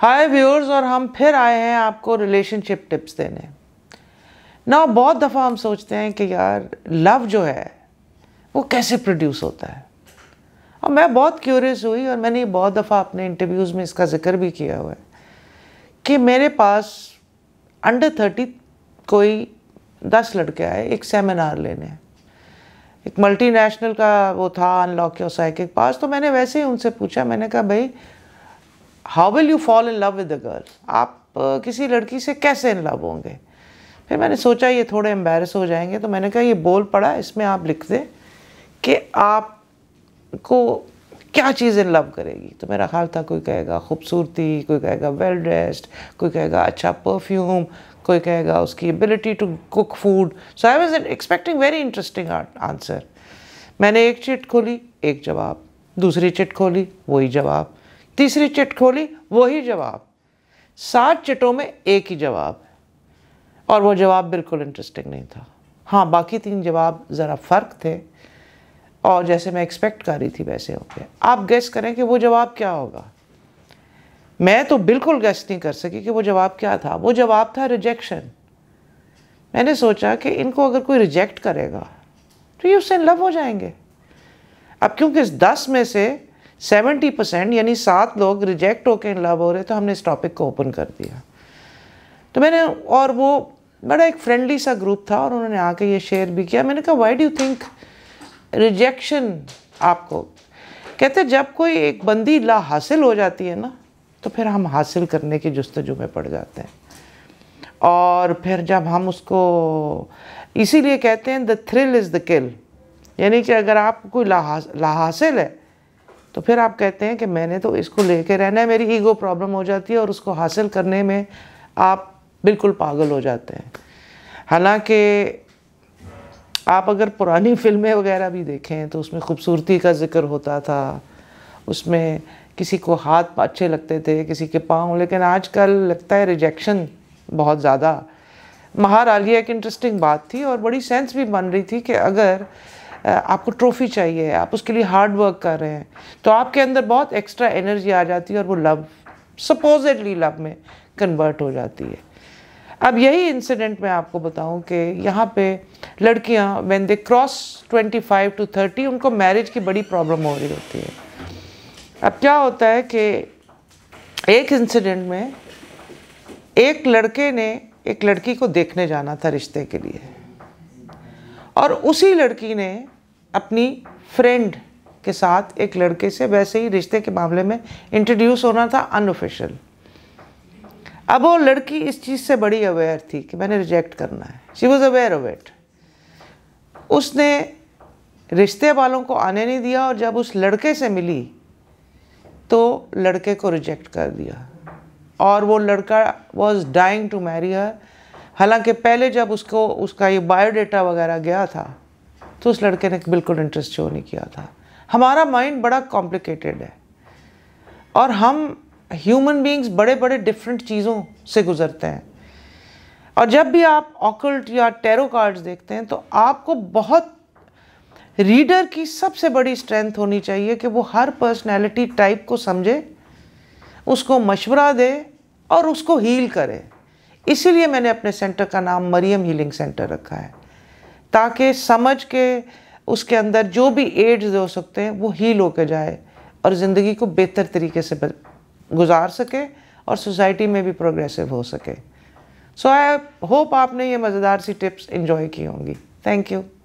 हाय viewers और हम फिर आए हैं आपको रिलेशनशिप टिप्स देने ना बहुत दफ़ा हम सोचते हैं कि यार लव जो है वो कैसे प्रोड्यूस होता है और मैं बहुत क्यूरियस हुई और मैंने बहुत दफ़ा अपने इंटरव्यूज़ में इसका जिक्र भी किया हुआ है कि मेरे पास अंडर थर्टी कोई दस लड़के आए एक सेमिनार लेने एक मल्टीनेशनल का वो था अनलॉक योर साइकिक पास तो मैंने वैसे ही उनसे पूछा मैंने कहा भाई how will you fall in love with the girl आप किसी लड़की से कैसे इन लव होंगे फिर मैंने सोचा ये थोड़े एम्बेरस हो जाएंगे तो मैंने कहा ये बोल पड़ा इसमें आप लिख दें कि आप को क्या चीज़ इन लव करेगी तो मेरा ख्याल था कोई कहेगा खूबसूरती कोई कहेगा वेल ड्रेस्ड कोई कहेगा अच्छा परफ्यूम कोई कहेगा उसकी ability to cook food so I was expecting very interesting answer मैंने एक चिट खोली एक जवाब दूसरी चिट खोली वही जवाब तीसरी चिट खोली वही जवाब सात चिटों में एक ही जवाब और वो जवाब बिल्कुल इंटरेस्टिंग नहीं था हाँ बाकी तीन जवाब ज़रा फ़र्क थे और जैसे मैं एक्सपेक्ट कर रही थी वैसे हो गया आप गैस करें कि वो जवाब क्या होगा मैं तो बिल्कुल गैस नहीं कर सकी कि वो जवाब क्या था वो जवाब था रिजेक्शन मैंने सोचा कि इनको अगर कोई रिजेक्ट करेगा तो ये उससे लव हो जाएंगे अब क्योंकि इस दस में से सेवेंटी परसेंट यानी सात लोग रिजेक्ट होकर इन लव हो रहे तो हमने इस टॉपिक को ओपन कर दिया तो मैंने और वो बड़ा एक फ्रेंडली सा ग्रुप था और उन्होंने आके ये शेयर भी किया मैंने कहा वाई डू थिंक रिजेक्शन आपको कहते जब कोई एक बंदी ला हासिल हो जाती है ना तो फिर हम हासिल करने की जस्तजु में पड़ जाते हैं और फिर जब हम उसको इसीलिए कहते हैं the thrill is the kill यानी कि अगर आप कोई ला हासिल है तो फिर आप कहते हैं कि मैंने तो इसको लेके रहना है मेरी ईगो प्रॉब्लम हो जाती है और उसको हासिल करने में आप बिल्कुल पागल हो जाते हैं हालांकि आप अगर पुरानी फिल्में वगैरह भी देखें तो उसमें खूबसूरती का जिक्र होता था उसमें किसी को हाथ अच्छे लगते थे किसी के पाँव लेकिन आजकल लगता है रिजेक्शन बहुत ज़्यादा महारालिया एक इंटरेस्टिंग बात थी और बड़ी सेंस भी बन रही थी कि अगर आपको ट्रॉफी चाहिए आप उसके लिए हार्ड वर्क कर रहे हैं तो आपके अंदर बहुत एक्स्ट्रा एनर्जी आ जाती है और वो लव सपोजिटली लव में कन्वर्ट हो जाती है अब यही इंसिडेंट मैं आपको बताऊं कि यहाँ पे लड़कियाँ वेन दे क्रॉस 25 टू 30 उनको मैरिज की बड़ी प्रॉब्लम हो रही होती है अब क्या होता है कि एक इंसिडेंट में एक लड़के ने एक लड़की को देखने जाना था रिश्ते के लिए और उसी लड़की ने अपनी फ्रेंड के साथ एक लड़के से वैसे ही रिश्ते के मामले में इंट्रोड्यूस होना था अनऑफिशियल अब वो लड़की इस चीज़ से बड़ी अवेयर थी कि मैंने रिजेक्ट करना है she was aware of it उसने रिश्ते वालों को आने नहीं दिया और जब उस लड़के से मिली तो लड़के को रिजेक्ट कर दिया और वो लड़का was dying to marry her हालांकि पहले जब उसको उसका ये बायोडाटा वगैरह गया था तो उस लड़के ने बिल्कुल इंटरेस्ट शो नहीं किया था हमारा माइंड बड़ा कॉम्प्लिकेटेड है और हम ह्यूमन बींग्स बड़े बड़े डिफरेंट चीज़ों से गुजरते हैं और जब भी आप ऑकल्ट या टेरो कार्ड्स देखते हैं तो आपको बहुत रीडर की सबसे बड़ी स्ट्रेंथ होनी चाहिए कि वो हर पर्सनैलिटी टाइप को समझे उसको मशवरा दे और उसको हील करे इसीलिए मैंने अपने सेंटर का नाम मरियम हीलिंग सेंटर रखा है ताकि समझ के उसके अंदर जो भी एड्स हो सकते हैं वो हील होकर जाए और ज़िंदगी को बेहतर तरीके से गुजार सके और सोसाइटी में भी प्रोग्रेसिव हो सके सो आई होप आपने ये मज़ेदार सी टिप्स इन्जॉय की होंगी थैंक यू